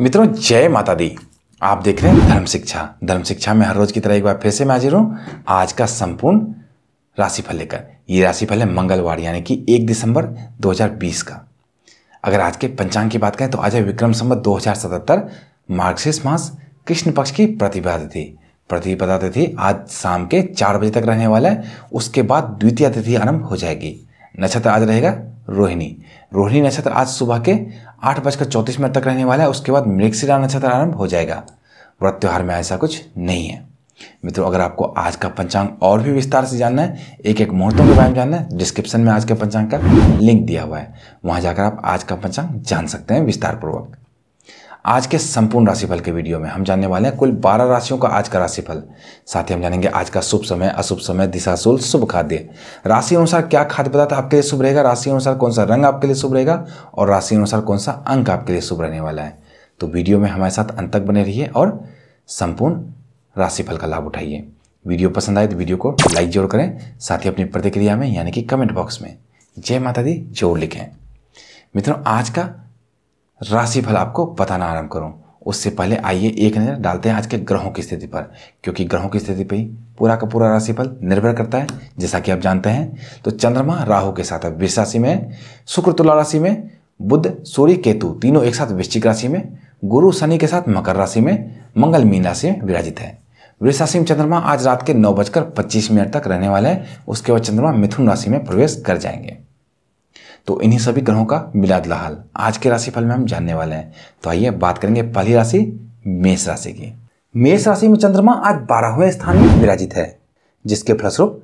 मित्रों जय माता दी आप देख रहे हैं धर्म शिक्षा धर्म शिक्षा में हर रोज की तरह एक बार फिर से मैं हाजिर हूं आज का संपूर्ण राशिफल लेकर ये राशिफल है मंगलवार यानी कि एक दिसंबर 2020 का अगर आज के पंचांग की बात करें तो आज है विक्रम संबत 2077 मार्क्सिस मास कृष्ण पक्ष की प्रतिभा तिथि प्रतिपदा तिथि आज शाम के चार बजे तक रहने वाला है उसके बाद द्वितीय तिथि आरंभ हो जाएगी नक्षत्र आज रहेगा रोहिणी रोहिणी नक्षत्र आज सुबह के आठ बजकर चौंतीस मिनट तक रहने वाला है उसके बाद मृगशिरा नक्षत्र आरंभ हो जाएगा व्रत त्यौहार में ऐसा कुछ नहीं है मित्रों अगर आपको आज का पंचांग और भी विस्तार से जानना है एक एक मुहूर्तों के बारे में जानना है डिस्क्रिप्शन में आज के पंचांग का लिंक दिया हुआ है वहाँ जाकर आप आज का पंचांग जान सकते हैं विस्तारपूर्वक आज के संपूर्ण राशिफल के वीडियो में हम जानने वाले हैं कुल 12 राशियों का आज का राशिफल साथ ही हम जानेंगे आज का शुभ समय अशुभ समय दिशाशूल शुभ खाद्य राशि अनुसार क्या खाद्य पदार्थ आपके लिए शुभ रहेगा राशि अनुसार कौन सा रंग आपके लिए शुभ रहेगा और राशि अनुसार कौन सा अंक आपके लिए शुभ रहने वाला है तो वीडियो में हमारे साथ अंत तक बने रहिए और संपूर्ण राशिफल का लाभ उठाइए वीडियो पसंद आए तो वीडियो को लाइक जरूर करें साथ ही अपनी प्रतिक्रिया में यानी कि कमेंट बॉक्स में जय माता दी जरूर लिखें मित्रों आज का राशिफल आपको बताना आरंभ करूं उससे पहले आइए एक नज़र डालते हैं आज के ग्रहों की स्थिति पर क्योंकि ग्रहों की स्थिति पर ही पूरा का पूरा राशिफल निर्भर करता है जैसा कि आप जानते हैं तो चंद्रमा राहु के साथ है वृष राशि में शुक्र तुला राशि में बुद्ध सूर्य केतु तीनों एक साथ वृश्चिक राशि में गुरु शनि के साथ मकर राशि में मंगल मीन राशि में विराजित है वृष राशि में चंद्रमा आज रात के नौ बजकर पच्चीस मिनट तक रहने वाले हैं उसके बाद चंद्रमा मिथुन राशि में प्रवेश कर जाएंगे तो इन्हीं सभी ग्रहों का मिलादला हाल आज के राशिफल में हम जानने वाले हैं तो आइए बात करेंगे पहली राशि मेष राशि की मेष राशि में चंद्रमा आज बारहवें स्थान में विराजित है जिसके फलस्वरूप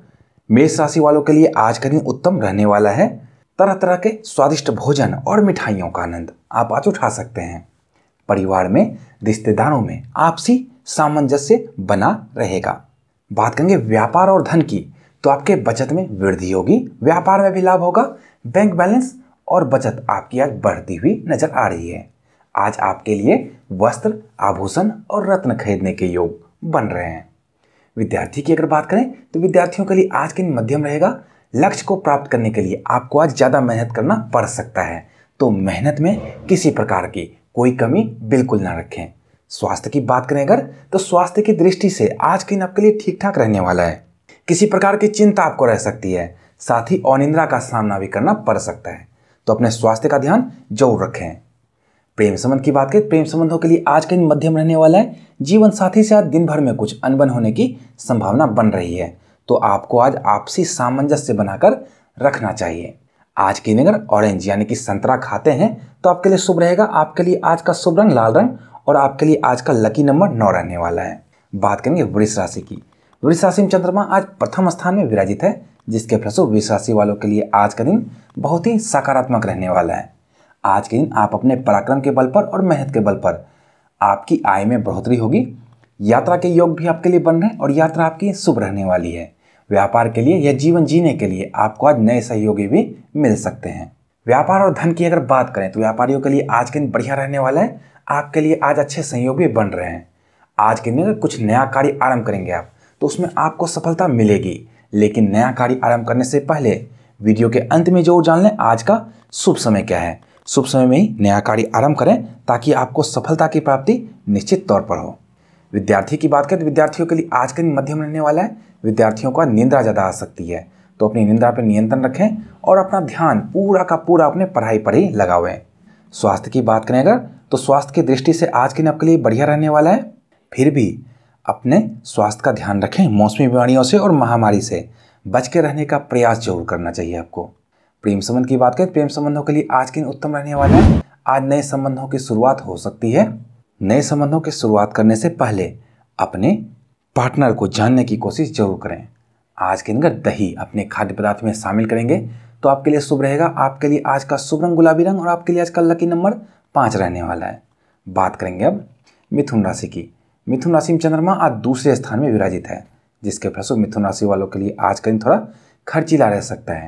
मेष राशि वालों के लिए आज का दिन उत्तम रहने वाला है तरह तरह के स्वादिष्ट भोजन और मिठाइयों का आनंद आप आज उठा सकते हैं परिवार में रिश्तेदारों में आपसी सामंजस्य बना रहेगा बात करेंगे व्यापार और धन की तो आपके बचत में वृद्धि होगी व्यापार में भी लाभ होगा बैंक बैलेंस और बचत आपकी आज बढ़ती हुई नजर आ रही है आज आपके लिए वस्त्र आभूषण और रत्न खरीदने के योग बन रहे हैं विद्यार्थी की अगर बात करें तो विद्यार्थियों के लिए आज के दिन मध्यम रहेगा लक्ष्य को प्राप्त करने के लिए आपको आज ज़्यादा मेहनत करना पड़ सकता है तो मेहनत में किसी प्रकार की कोई कमी बिल्कुल ना रखें स्वास्थ्य की बात करें अगर तो स्वास्थ्य की दृष्टि से आज के दिन आपके लिए ठीक ठाक रहने वाला है किसी प्रकार की चिंता आपको रह सकती है साथ ही अनिंद्रा का सामना भी करना पड़ सकता है तो अपने स्वास्थ्य का ध्यान जरूर रखें प्रेम संबंध की बात करें प्रेम संबंधों के लिए आज का दिन मध्यम रहने वाला है जीवन साथी से आज दिन भर में कुछ अनबन होने की संभावना बन रही है तो आपको आज आपसी सामंजस्य बनाकर रखना चाहिए आज के दिन अगर ऑरेंज यानी कि संतरा खाते हैं तो आपके लिए शुभ रहेगा आपके लिए आज का शुभ रंग लाल रंग और आपके लिए आज का लकी नंबर नौ रहने वाला है बात करेंगे वृक्ष राशि की वृष राशि में चंद्रमा आज प्रथम स्थान में विराजित है जिसके फलस्वरूप वृष राशि वालों के लिए आज का दिन बहुत ही सकारात्मक रहने वाला है आज के दिन आप अपने पराक्रम के बल पर और मेहनत के बल पर आपकी आय में बढ़ोतरी होगी यात्रा के योग भी आपके लिए बन रहे हैं और यात्रा आपकी शुभ रहने वाली है व्यापार के लिए या जीवन जीने के लिए आपको आज नए सहयोगी भी मिल सकते हैं व्यापार और धन की अगर बात करें तो व्यापारियों के लिए आज के दिन बढ़िया रहने वाला है आपके लिए आज अच्छे सहयोग भी बन रहे हैं आज के दिन अगर कुछ नया कार्य आरंभ करेंगे आप तो उसमें आपको सफलता मिलेगी लेकिन नया कार्य आरंभ करने से पहले वीडियो के अंत में जरूर जान लें आज का शुभ समय क्या है शुभ समय में ही नया कार्य आरंभ करें ताकि आपको सफलता की प्राप्ति निश्चित तौर पर हो विद्यार्थी की बात करें तो विद्यार्थियों के लिए आज का दिन मध्यम रहने वाला है विद्यार्थियों का निंद्रा ज़्यादा आ सकती है तो अपनी निंद्रा पर नियंत्रण रखें और अपना ध्यान पूरा का पूरा अपने पढ़ाई पर ही लगावें स्वास्थ्य की बात करें अगर तो स्वास्थ्य की दृष्टि से आज के दिन आपके लिए बढ़िया रहने वाला है फिर भी अपने स्वास्थ्य का ध्यान रखें मौसमी बीमारियों से और महामारी से बच के रहने का प्रयास जरूर करना चाहिए आपको प्रेम संबंध की बात करें प्रेम संबंधों के लिए आज के दिन उत्तम रहने वाला है आज नए संबंधों की शुरुआत हो सकती है नए संबंधों की शुरुआत करने से पहले अपने पार्टनर को जानने की कोशिश जरूर करें आज के दिन दही अपने खाद्य पदार्थ में शामिल करेंगे तो आपके लिए शुभ रहेगा आपके लिए आज का शुभ रंग गुलाबी रंग और आपके लिए आज का लकी नंबर पाँच रहने वाला है बात करेंगे अब मिथुन राशि की मिथुन राशि में चंद्रमा आज दूसरे स्थान में विराजित है जिसके फलस्वरूप मिथुन राशि वालों के लिए आज का दिन थोड़ा खर्चीला रह सकता है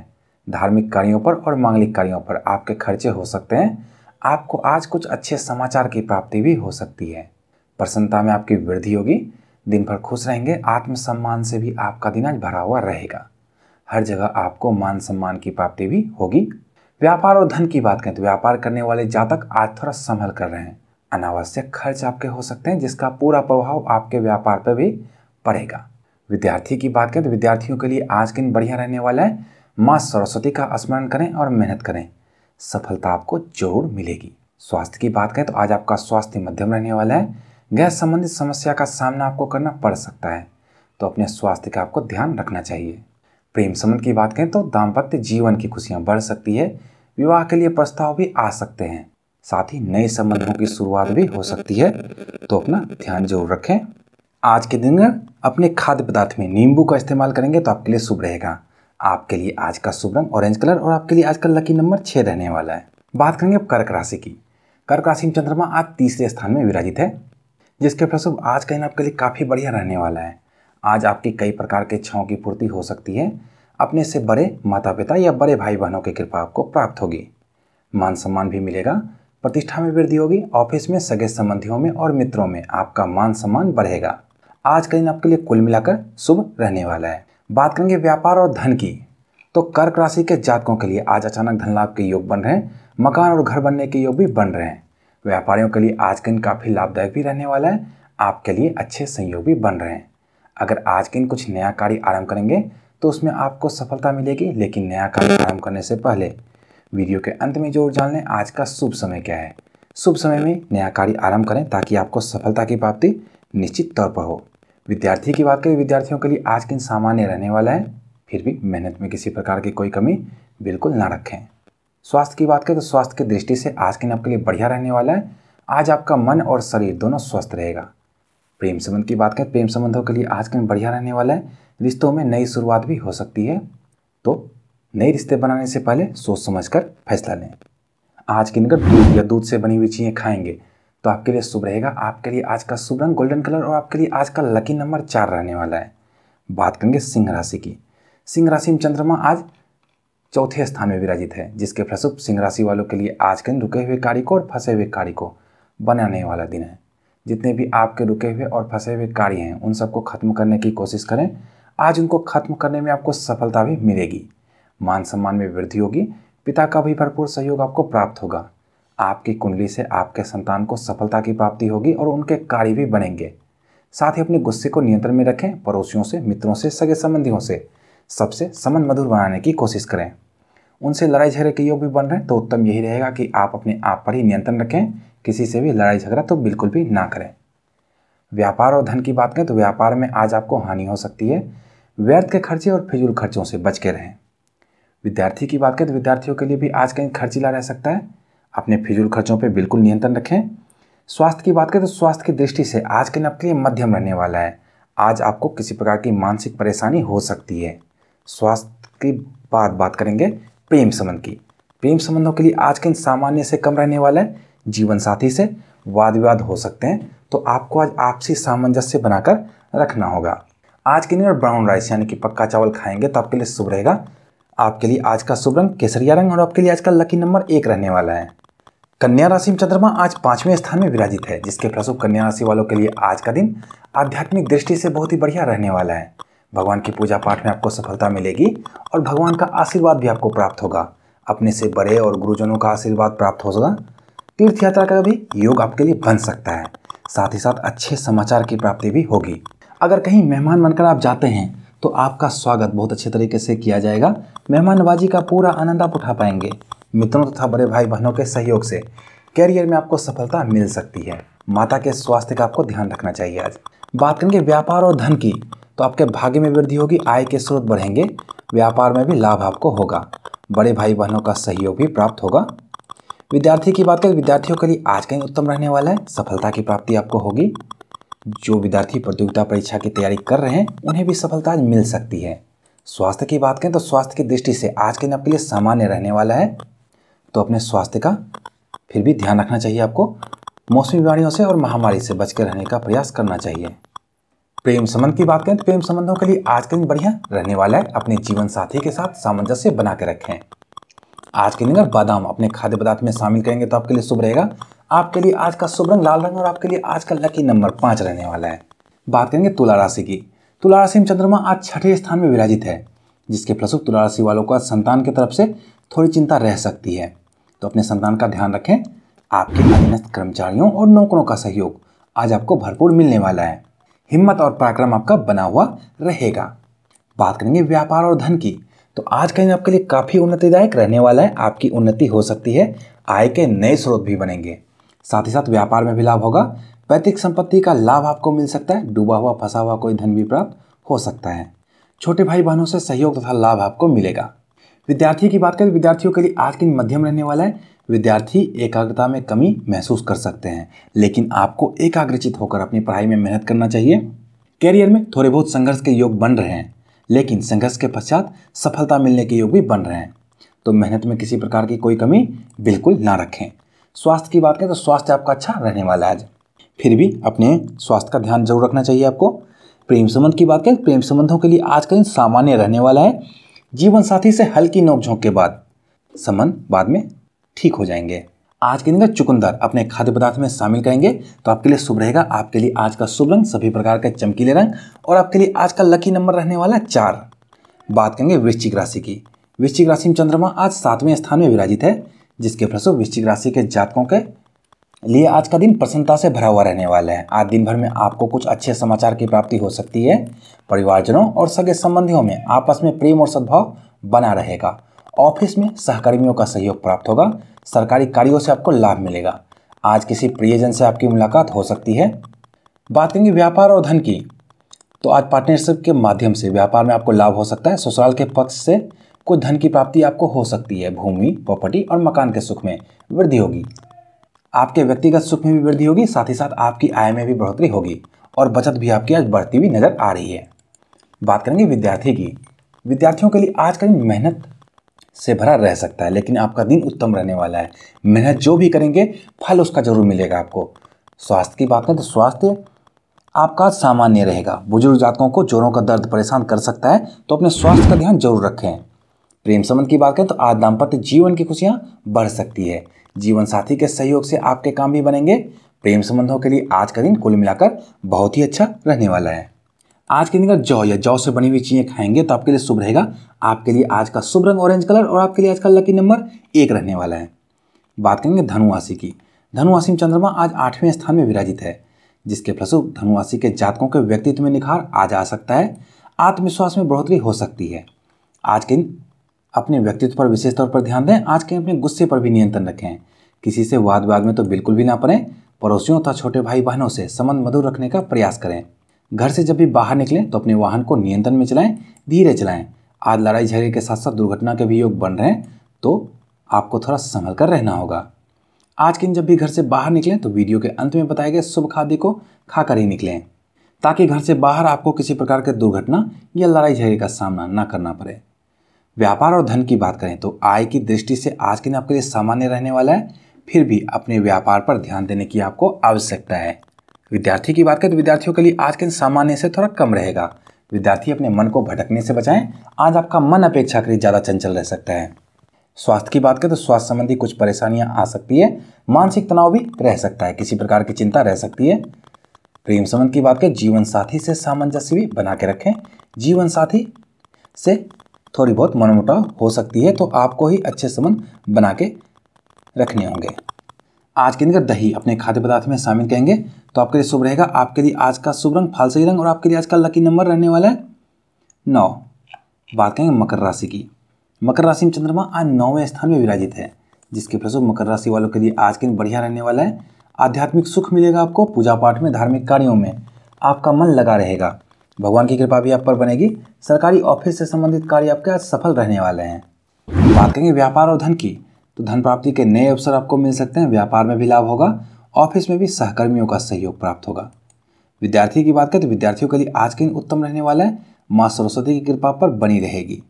धार्मिक कार्यों पर और मांगलिक कार्यों पर आपके खर्चे हो सकते हैं आपको आज कुछ अच्छे समाचार की प्राप्ति भी हो सकती है प्रसन्नता में आपकी वृद्धि होगी दिन भर खुश रहेंगे आत्मसम्मान से भी आपका दिन आज भरा हुआ रहेगा हर जगह आपको मान सम्मान की प्राप्ति भी होगी व्यापार और धन की बात करें तो व्यापार करने वाले जातक आज थोड़ा संभल कर रहे हैं अनावश्यक खर्च आपके हो सकते हैं जिसका पूरा प्रभाव आपके व्यापार पर भी पड़ेगा विद्यार्थी की बात करें तो विद्यार्थियों के लिए आज दिन बढ़िया रहने वाला है माँ सरस्वती का स्मरण करें और मेहनत करें सफलता आपको जरूर मिलेगी स्वास्थ्य की बात करें तो आज आपका स्वास्थ्य मध्यम रहने वाला है गैस संबंधित समस्या का सामना आपको करना पड़ सकता है तो अपने स्वास्थ्य का आपको ध्यान रखना चाहिए प्रेम संबंध की बात करें तो दाम्पत्य जीवन की खुशियाँ बढ़ सकती है विवाह के लिए प्रस्ताव भी आ सकते हैं साथ ही नए संबंधों की शुरुआत भी हो सकती है तो अपना ध्यान जरूर रखें आज के दिन अपने खाद्य पदार्थ में नींबू का इस्तेमाल करेंगे तो आपके लिए शुभ रहेगा आपके लिए आज का शुभ रंग ऑरेंज कलर और आपके लिए आज का लकी नंबर छः रहने वाला है बात करेंगे अब कर्क राशि की कर्क राशि में चंद्रमा आज तीसरे स्थान में विराजित है जिसके फलस्वरूप आज का दिन आपके लिए काफ़ी बढ़िया रहने वाला है आज आपकी कई प्रकार के इच्छाओं की पूर्ति हो सकती है अपने से बड़े माता पिता या बड़े भाई बहनों की कृपा आपको प्राप्त होगी मान सम्मान भी मिलेगा प्रतिष्ठा में वृद्धि होगी ऑफिस में सगे संबंधियों में और मित्रों में आपका मान सम्मान बढ़ेगा आज का दिन आपके लिए कुल मिलाकर शुभ रहने वाला है बात करेंगे व्यापार और धन की तो कर्क राशि के जातकों के लिए आज अचानक धन लाभ के योग बन रहे हैं मकान और घर बनने के योग भी बन रहे हैं व्यापारियों के लिए आज का दिन काफ़ी लाभदायक भी रहने वाला है आपके लिए अच्छे संयोग भी बन रहे हैं अगर आज के दिन कुछ नया कार्य आरंभ करेंगे तो उसमें आपको सफलता मिलेगी लेकिन नया कार्य आरंभ करने से पहले वीडियो के अंत में जोर जान लें आज का शुभ समय क्या है शुभ समय में नया कार्य आरंभ करें ताकि आपको सफलता की प्राप्ति निश्चित तौर पर हो विद्यार्थी की बात करें विद्यार्थियों के लिए आज दिन सामान्य रहने वाला है फिर भी मेहनत में किसी प्रकार की कोई कमी बिल्कुल ना रखें स्वास्थ्य की बात करें तो स्वास्थ्य की दृष्टि से आज के दिन आपके लिए बढ़िया रहने वाला है आज आपका मन और शरीर दोनों स्वस्थ रहेगा प्रेम संबंध की बात करें प्रेम संबंधों के लिए आज के दिन बढ़िया रहने वाला है रिश्तों में नई शुरुआत भी हो सकती है तो नए रिश्ते बनाने से पहले सोच समझ कर फैसला लें आज के निकट दूध या दूध से बनी हुई चीज़ें खाएंगे तो आपके लिए शुभ रहेगा आपके लिए आज का शुभ रंग गोल्डन कलर और आपके लिए आज का लकी नंबर चार रहने वाला है बात करेंगे सिंह राशि की सिंह राशि में चंद्रमा आज चौथे स्थान में विराजित है जिसके फलस्वरूप सिंह राशि वालों के लिए आज के दिन रुके हुए कार्य को और फंसे हुए कार्य को बनाने वाला दिन है जितने भी आपके रुके हुए और फंसे हुए कार्य हैं उन सबको खत्म करने की कोशिश करें आज उनको खत्म करने में आपको सफलता भी मिलेगी मान सम्मान में वृद्धि होगी पिता का भी भरपूर सहयोग आपको प्राप्त होगा आपकी कुंडली से आपके संतान को सफलता की प्राप्ति होगी और उनके कार्य भी बनेंगे साथ ही अपने गुस्से को नियंत्रण में रखें पड़ोसियों से मित्रों से सगे संबंधियों से सबसे समन मधुर बनाने की कोशिश करें उनसे लड़ाई झगड़े के योग भी बन रहे हैं तो उत्तम यही रहेगा कि आप अपने आप पर ही नियंत्रण रखें किसी से भी लड़ाई झगड़ा तो बिल्कुल भी ना करें व्यापार और धन की बात करें तो व्यापार में आज आपको हानि हो सकती है व्यर्थ के खर्चे और फिजूल खर्चों से बच के रहें विद्यार्थी की बात करें तो विद्यार्थियों के लिए भी आज कहीं खर्चीला रह सकता है अपने फिजूल खर्चों पर बिल्कुल नियंत्रण रखें स्वास्थ्य की बात करें तो स्वास्थ्य की दृष्टि से आज के दिन आपके लिए मध्यम रहने वाला है आज आपको किसी प्रकार की मानसिक परेशानी हो सकती है स्वास्थ्य की बाद बात करेंगे प्रेम संबंध की प्रेम संबंधों के लिए आज के दिन सामान्य से कम रहने वाला है जीवन साथी से वाद विवाद हो सकते हैं तो आपको आज आपसी सामंजस्य बनाकर रखना होगा आज के दिन ब्राउन राइस यानी कि पक्का चावल खाएंगे तो आपके लिए शुभ रहेगा आपके लिए आज का शुभ रंग केसरिया रंग और आपके लिए आज का लकी नंबर एक रहने वाला है कन्या राशि में चंद्रमा आज पांचवें स्थान में विराजित है जिसके फलस्वरूप कन्या राशि वालों के लिए आज का दिन आध्यात्मिक दृष्टि से बहुत ही बढ़िया रहने वाला है भगवान की पूजा पाठ में आपको सफलता मिलेगी और भगवान का आशीर्वाद भी आपको प्राप्त होगा अपने से बड़े और गुरुजनों का आशीर्वाद प्राप्त होगा तीर्थ यात्रा का भी योग आपके लिए बन सकता है साथ ही साथ अच्छे समाचार की प्राप्ति भी होगी अगर कहीं मेहमान बनकर आप जाते हैं तो आपका स्वागत बहुत अच्छे तरीके से किया जाएगा मेहमान नवाजी का पूरा आनंद आप उठा पाएंगे मित्रों तथा बड़े भाई बहनों के सहयोग से कैरियर में आपको सफलता मिल सकती है माता के स्वास्थ्य का आपको ध्यान रखना चाहिए आज बात करेंगे व्यापार और धन की तो आपके भाग्य में वृद्धि होगी आय के स्रोत बढ़ेंगे व्यापार में भी लाभ आपको होगा बड़े भाई बहनों का सहयोग भी प्राप्त होगा विद्यार्थी की बात करें विद्यार्थियों के लिए आज का ही उत्तम रहने वाला है सफलता की प्राप्ति आपको होगी जो विद्यार्थी प्रतियोगिता परीक्षा की तैयारी कर रहे हैं उन्हें भी सफलता मिल सकती है स्वास्थ्य की बात करें तो स्वास्थ्य की दृष्टि से आज के दिन आपके लिए सामान्य रहने वाला है तो अपने स्वास्थ्य का फिर भी ध्यान रखना चाहिए आपको मौसमी बीमारियों से और महामारी से बचकर रहने का प्रयास करना चाहिए प्रेम संबंध की बात करें तो प्रेम संबंधों के लिए आज के दिन बढ़िया रहने वाला है अपने जीवन साथी के साथ सामंजस्य बना के रखें आज के दिन अगर बादाम अपने खाद्य पदार्थ में शामिल करेंगे तो आपके लिए शुभ रहेगा आपके लिए आज का शुभ रंग लाल रंग और आपके लिए आज का लकी नंबर पाँच रहने वाला है बात करेंगे तुला राशि की तुला राशि में चंद्रमा आज छठे स्थान में विराजित है जिसके फलस्वरूप तुला राशि वालों का संतान की तरफ से थोड़ी चिंता रह सकती है तो अपने संतान का ध्यान रखें आपके अधीनस्थ कर्मचारियों और नौकरों का सहयोग आज आपको भरपूर मिलने वाला है हिम्मत और पराक्रम आपका बना हुआ रहेगा बात करेंगे व्यापार और धन की तो आज का दिन आपके लिए काफ़ी उन्नतिदायक रहने वाला है आपकी उन्नति हो सकती है आय के नए स्रोत भी बनेंगे साथ ही साथ व्यापार में भी लाभ होगा पैतृक संपत्ति का लाभ आपको मिल सकता है डूबा हुआ फंसा हुआ कोई धन भी प्राप्त हो सकता है छोटे भाई बहनों से सहयोग तथा लाभ आपको मिलेगा विद्यार्थी की बात करें विद्यार्थियों के लिए आज दिन मध्यम रहने वाला है विद्यार्थी एकाग्रता में कमी महसूस कर सकते हैं लेकिन आपको एकाग्रचित होकर अपनी पढ़ाई में मेहनत करना चाहिए कैरियर में थोड़े बहुत संघर्ष के योग बन रहे हैं लेकिन संघर्ष के पश्चात सफलता मिलने के योग भी बन रहे हैं तो मेहनत में किसी प्रकार की कोई कमी बिल्कुल ना रखें स्वास्थ्य की बात करें तो स्वास्थ्य आपका अच्छा रहने वाला है आज फिर भी अपने स्वास्थ्य का ध्यान जरूर रखना चाहिए आपको प्रेम संबंध की बात करें प्रेम संबंधों के लिए आज का दिन सामान्य रहने वाला है जीवन साथी से हल्की नोकझोंक के बाद संबंध बाद में ठीक हो जाएंगे आज के दिन का चुकंदर अपने खाद्य पदार्थ में शामिल करेंगे तो आपके लिए शुभ रहेगा आपके लिए आज का शुभ रंग सभी प्रकार के चमकीले रंग और आपके लिए आज का लकी नंबर रहने वाला चार बात करेंगे वृश्चिक राशि की वृश्चिक राशि में चंद्रमा आज सातवें स्थान में विराजित है जिसके फलस्वरूप वृश्चिक राशि के जातकों के लिए आज का दिन प्रसन्नता से भरा हुआ रहने वाला है आज दिन भर में आपको कुछ अच्छे समाचार की प्राप्ति हो सकती है परिवारजनों और सगे संबंधियों में आपस में प्रेम और सद्भाव बना रहेगा ऑफिस में सहकर्मियों का सहयोग प्राप्त होगा सरकारी कार्यों से आपको लाभ मिलेगा आज किसी प्रियजन से आपकी मुलाकात हो सकती है बात करेंगे व्यापार और धन की तो आज पार्टनरशिप के माध्यम से व्यापार में आपको लाभ हो सकता है ससुराल के पक्ष से को धन की प्राप्ति आपको हो सकती है भूमि प्रॉपर्टी और मकान के सुख में वृद्धि होगी आपके व्यक्तिगत सुख में भी वृद्धि होगी साथ ही साथ आपकी आय में भी बढ़ोतरी होगी और बचत भी आपकी आज बढ़ती हुई नज़र आ रही है बात करेंगे विद्यार्थी की विद्यार्थियों के लिए आज का दिन मेहनत से भरा रह सकता है लेकिन आपका दिन उत्तम रहने वाला है मेहनत जो भी करेंगे फल उसका जरूर मिलेगा आपको स्वास्थ्य की बात करें तो स्वास्थ्य आपका सामान्य रहेगा बुजुर्ग जातकों को जोरों का दर्द परेशान कर सकता है तो अपने स्वास्थ्य का ध्यान जरूर रखें प्रेम संबंध की बात करें तो आज दाम्पत्य जीवन की खुशियाँ बढ़ सकती है जीवन साथी के सहयोग से आपके काम भी बनेंगे प्रेम संबंधों के लिए आज का दिन कुल मिलाकर बहुत ही अच्छा रहने वाला है आज के दिन अगर जौ या जौ से बनी हुई चीज़ें खाएंगे तो आपके लिए शुभ रहेगा आपके लिए आज का शुभ रंग ऑरेंज कलर और आपके लिए आज का लकी नंबर एक रहने वाला है बात करेंगे धनुवासी की धनुवासी में चंद्रमा आज आठवें स्थान में विराजित है जिसके फलस्वरूप धनुवासी के जातकों के व्यक्तित्व में निखार आज आ सकता है आत्मविश्वास में बढ़ोतरी हो सकती है आज के दिन अपने व्यक्तित्व पर विशेष तौर पर ध्यान दें आज के अपने गुस्से पर भी नियंत्रण रखें किसी से वाद विवाद में तो बिल्कुल भी ना पड़ें पड़ोसियों तथा छोटे भाई बहनों से संबंध मधुर रखने का प्रयास करें घर से जब भी बाहर निकलें तो अपने वाहन को नियंत्रण में चलाएं धीरे चलाएं आज लड़ाई झगड़े के साथ साथ दुर्घटना के भी योग बन रहे हैं तो आपको थोड़ा संभल कर रहना होगा आज के दिन जब भी घर से बाहर निकलें तो वीडियो के अंत में बताए गए शुभ खाद्य को खाकर ही निकलें ताकि घर से बाहर आपको किसी प्रकार के दुर्घटना या लड़ाई झगड़े का सामना न करना पड़े व्यापार और धन की बात करें तो आय की दृष्टि से आज के दिन आपके लिए सामान्य रहने वाला है फिर भी अपने व्यापार पर ध्यान देने की आपको आवश्यकता है विद्यार्थी की बात करें तो विद्यार्थियों के लिए आज के दिन सामान्य से थोड़ा कम रहेगा विद्यार्थी अपने मन को भटकने से बचाएं आज आपका मन अपेक्षाकृत ज़्यादा चंचल रह सकता है स्वास्थ्य की बात करें तो स्वास्थ्य संबंधी कुछ परेशानियां आ सकती है मानसिक तनाव भी रह सकता है किसी प्रकार की चिंता रह सकती है प्रेम संबंध की बात करें जीवन साथी से सामंजस्य भी बना के रखें जीवन साथी से थोड़ी बहुत मनमुटाव हो सकती है तो आपको ही अच्छे संबंध बना के रखने होंगे आज के दिन का दही अपने खाद्य पदार्थ में शामिल करेंगे तो आपके लिए शुभ रहेगा आपके लिए आज का शुभ रंग फालसही रंग और आपके लिए आज का लकी नंबर रहने वाला है नौ बात करेंगे मकर राशि की मकर राशि में चंद्रमा आज नौवें स्थान में विराजित है जिसके फलस्वरूप मकर राशि वालों के लिए आज के दिन बढ़िया रहने वाला है आध्यात्मिक सुख मिलेगा आपको पूजा पाठ में धार्मिक कार्यों में आपका मन लगा रहेगा भगवान की कृपा भी आप पर बनेगी सरकारी ऑफिस से संबंधित कार्य आपके आज सफल रहने वाले हैं बात करेंगे व्यापार और धन की तो धन प्राप्ति के नए अवसर आपको मिल सकते हैं व्यापार में भी लाभ होगा ऑफिस में भी सहकर्मियों का सहयोग प्राप्त होगा विद्यार्थी की बात करें तो विद्यार्थियों के लिए आज के दिन उत्तम रहने वाला है माँ सरस्वती की कृपा पर बनी रहेगी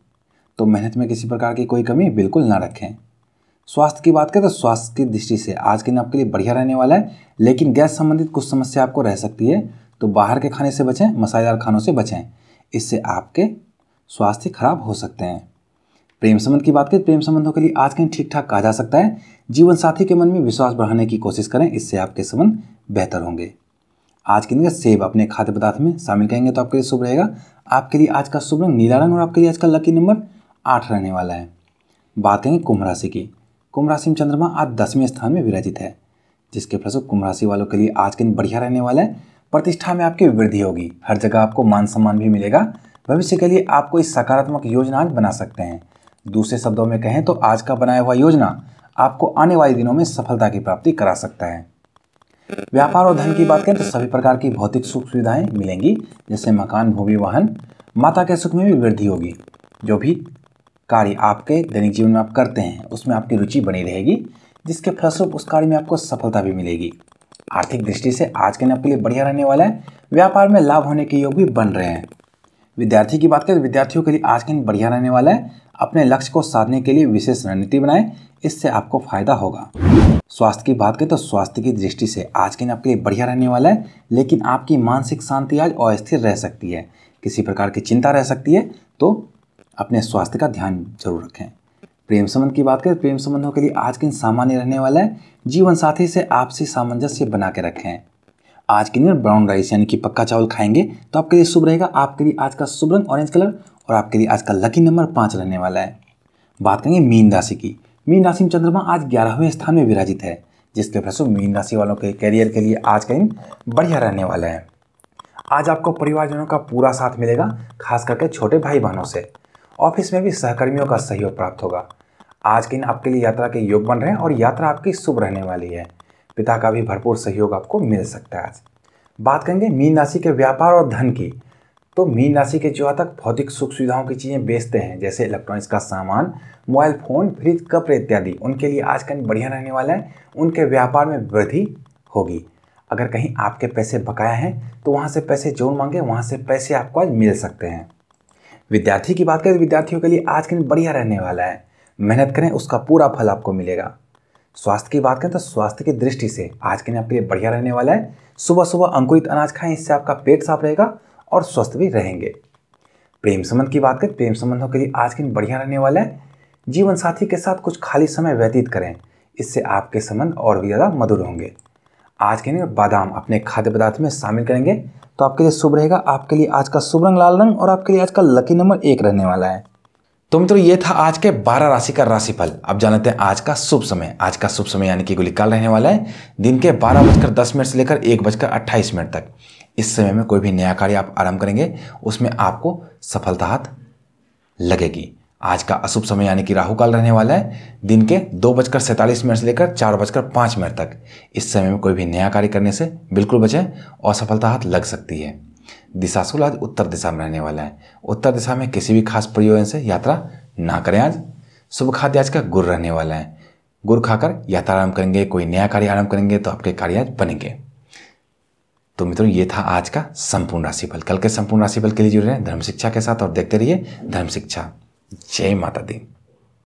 तो मेहनत में किसी प्रकार की कोई कमी बिल्कुल ना रखें स्वास्थ्य की बात करें तो स्वास्थ्य की दृष्टि से आज के दिन आपके लिए बढ़िया रहने वाला है लेकिन गैस संबंधित कुछ समस्या आपको रह सकती है तो बाहर के खाने से बचें मसालेदार खानों से बचें इससे आपके स्वास्थ्य खराब हो सकते हैं प्रेम संबंध की बात करें प्रेम संबंधों के लिए आज कहीं ठीक ठाक कहा जा सकता है जीवन साथी के मन में विश्वास बढ़ाने की कोशिश करें इससे आपके संबंध बेहतर होंगे आज के दिन सेब अपने खाद्य पदार्थ में शामिल करेंगे तो आपके लिए शुभ रहेगा आपके लिए आज का शुभ रंग नीला रंग और आपके लिए आज का लकी नंबर आठ रहने वाला है बात करेंगे कुंभ राशि की कुंभ राशि में चंद्रमा आज दसवें स्थान में विराजित है जिसके फलस्वरूप कुंभ राशि वालों के लिए आज के दिन बढ़िया रहने वाला है प्रतिष्ठा में आपकी वृद्धि होगी हर जगह आपको मान सम्मान भी मिलेगा भविष्य के लिए आपको इस सकारात्मक योजना बना सकते हैं दूसरे शब्दों में कहें तो आज का बनाया हुआ योजना आपको आने वाले दिनों में सफलता की प्राप्ति करा सकता है व्यापार और धन की बात करें तो सभी प्रकार की भौतिक सुख सुविधाएं मिलेंगी जैसे मकान भूमि वाहन माता के सुख में भी वृद्धि होगी जो भी कार्य आपके दैनिक जीवन में आप करते हैं उसमें आपकी रुचि बनी रहेगी जिसके फलस्वरूप उस कार्य में आपको सफलता भी मिलेगी आर्थिक दृष्टि से आज के दिन आपके लिए बढ़िया रहने वाला है व्यापार में लाभ होने के योग भी बन रहे हैं विद्यार्थी की बात करें विद्यार्थियों के लिए आज का दिन बढ़िया रहने वाला है अपने लक्ष्य को साधने के लिए विशेष रणनीति बनाएं इससे आपको फायदा होगा स्वास्थ्य की बात करें तो स्वास्थ्य की दृष्टि से आज के दिन आपके लिए बढ़िया रहने वाला है लेकिन आपकी मानसिक शांति आज अस्थिर रह सकती है किसी प्रकार की चिंता रह सकती है तो अपने स्वास्थ्य का ध्यान जरूर रखें प्रेम संबंध की बात करें प्रेम संबंधों के लिए आज के दिन सामान्य रहने वाला है जीवन साथी से आपसी सामंजस्य बना के रखें आज के दिन ब्राउन राइस यानी कि पक्का चावल खाएंगे तो आपके लिए शुभ रहेगा आपके लिए आज का शुभ रंग ऑरेंज कलर और आपके लिए आज का लकी नंबर पाँच रहने वाला है बात करेंगे मीन राशि की मीन राशि में चंद्रमा आज ग्यारहवें स्थान में विराजित है जिसके फलस्वरूप मीन राशि वालों के करियर के लिए आज का दिन बढ़िया रहने वाला है आज आपको परिवारजनों का पूरा साथ मिलेगा खास करके छोटे भाई बहनों से ऑफिस में भी सहकर्मियों का सहयोग प्राप्त होगा आज के दिन आपके लिए यात्रा के योग बन रहे हैं और यात्रा आपकी शुभ रहने वाली है पिता का भी भरपूर सहयोग आपको मिल सकता है आज बात करेंगे मीन राशि के व्यापार और धन की तो मीन राशि के जो तक भौतिक सुख सुविधाओं की चीज़ें बेचते हैं जैसे इलेक्ट्रॉनिक्स का सामान मोबाइल फ़ोन फ्रिज कपड़े इत्यादि उनके लिए आज का दिन बढ़िया रहने वाला है उनके व्यापार में वृद्धि होगी अगर कहीं आपके पैसे बकाया हैं तो वहाँ से पैसे जोड़ मांगे वहाँ से पैसे आपको आज मिल सकते हैं विद्यार्थी की बात करें तो विद्यार्थियों के लिए आज का दिन बढ़िया रहने वाला है मेहनत करें उसका पूरा फल आपको मिलेगा स्वास्थ्य की बात करें तो स्वास्थ्य की दृष्टि से आज के दिन आपके लिए बढ़िया रहने वाला है सुबह सुबह अंकुरित अनाज खाएं इससे आपका पेट साफ रहेगा और स्वस्थ भी रहेंगे प्रेम संबंध की बात करें प्रेम संबंधों के लिए आज के दिन बढ़िया रहने वाला है जीवन साथी के साथ कुछ खाली समय व्यतीत करें इससे आपके संबंध और भी ज़्यादा मधुर होंगे आज के दिन बादाम अपने खाद्य पदार्थ में शामिल करेंगे तो आपके लिए शुभ रहेगा आपके लिए आज का शुभ रंग लाल रंग और आपके लिए आज का लकी नंबर एक रहने वाला है तो मित्रों ये था आज के 12 राशि का राशिफल अब जान लेते हैं आज का शुभ समय आज का शुभ समय यानी कि गुलिकाल रहने वाला है दिन के बारह बजकर दस मिनट से लेकर एक बजकर अट्ठाईस मिनट तक इस समय में कोई भी नया कार्य आप आरंभ करेंगे उसमें आपको सफलता हाथ लगेगी आज का अशुभ समय यानी कि राहु काल रहने वाला है दिन के दो बजकर सैंतालीस मिनट से लेकर चार बजकर पाँच मिनट तक इस समय में कोई भी नया कार्य करने से बिल्कुल बचें और सफलता हाथ लग सकती है दिशाशुल आज उत्तर दिशा में रहने वाला है उत्तर दिशा में किसी भी खास प्रयोजन से यात्रा ना करें आज शुभ खाद्य आज का गुड़ रहने वाला है गुड़ खाकर यात्रा आरंभ करेंगे कोई नया कार्य आरम्भ करेंगे तो आपके कार्य आज बनेंगे तो मित्रों ये था आज का संपूर्ण राशिफल कल के संपूर्ण राशिफल के लिए जुड़े रहे धर्म शिक्षा के साथ और देखते रहिए धर्म शिक्षा जय माता दी